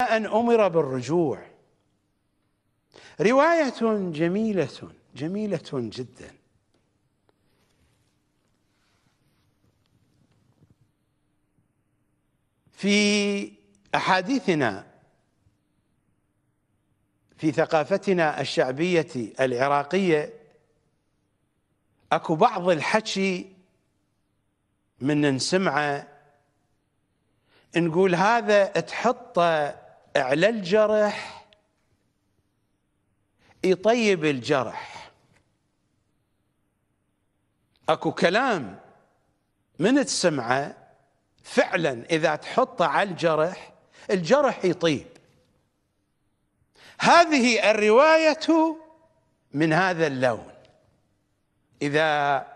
أن أمر بالرجوع رواية جميلة جميلة جدا في أحاديثنا في ثقافتنا الشعبية العراقية أكو بعض الحكي من نسمعه نقول هذا تحطه اعلى الجرح يطيب الجرح اكو كلام من تسمعه فعلا اذا تحطه على الجرح الجرح يطيب هذه الروايه من هذا اللون اذا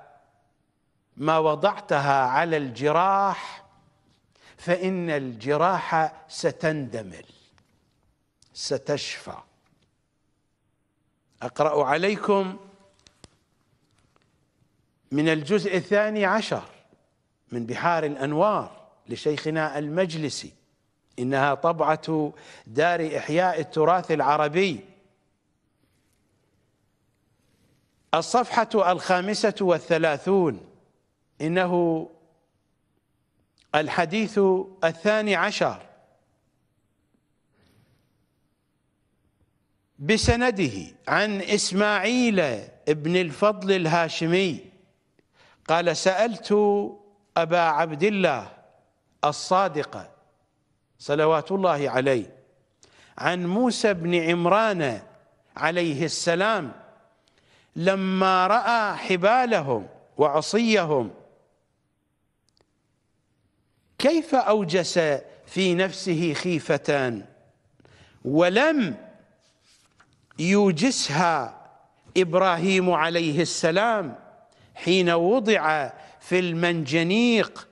ما وضعتها على الجراح فان الجراح ستندمل ستشفع أقرأ عليكم من الجزء الثاني عشر من بحار الأنوار لشيخنا المجلسي إنها طبعة دار إحياء التراث العربي الصفحة الخامسة والثلاثون إنه الحديث الثاني عشر بسنده عن إسماعيل بن الفضل الهاشمي قال سألت أبا عبد الله الصادق صلوات الله عليه عن موسى بن عمران عليه السلام لما رأى حبالهم وعصيهم كيف أوجس في نفسه خيفة ولم يوجسها ابراهيم عليه السلام حين وضع في المنجنيق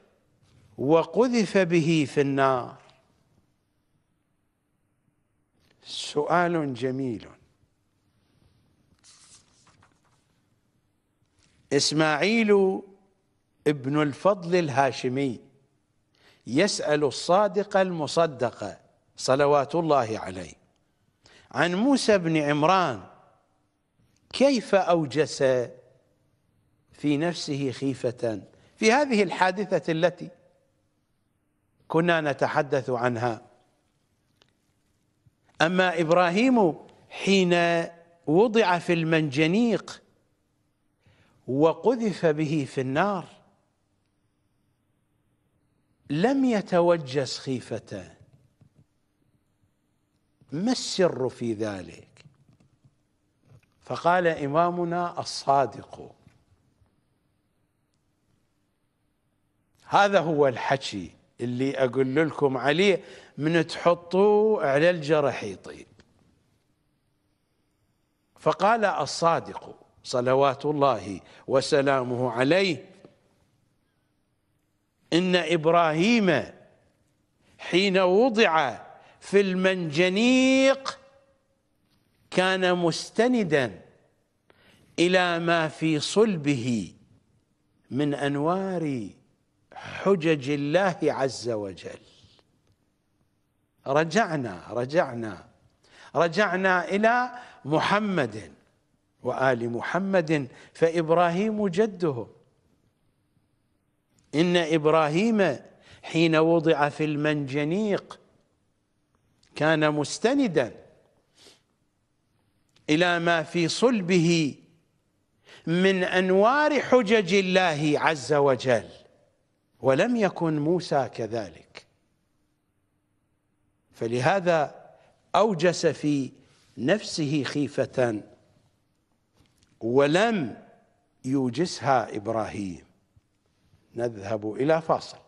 وقذف به في النار سؤال جميل اسماعيل ابن الفضل الهاشمي يسال الصادق المصدق صلوات الله عليه عن موسى بن عمران كيف أوجس في نفسه خيفة في هذه الحادثة التي كنا نتحدث عنها أما إبراهيم حين وضع في المنجنيق وقذف به في النار لم يتوجس خيفة ما السر في ذلك فقال إمامنا الصادق هذا هو الحكي اللي أقول لكم عليه من تحطوه على الجرح يطيب فقال الصادق صلوات الله وسلامه عليه إن إبراهيم حين وضع في المنجنيق كان مستندا إلى ما في صلبه من أنوار حجج الله عز وجل رجعنا رجعنا رجعنا إلى محمد وآل محمد فإبراهيم جده إن إبراهيم حين وضع في المنجنيق كان مستندا إلى ما في صلبه من أنوار حجج الله عز وجل ولم يكن موسى كذلك فلهذا أوجس في نفسه خيفة ولم يوجسها إبراهيم نذهب إلى فاصل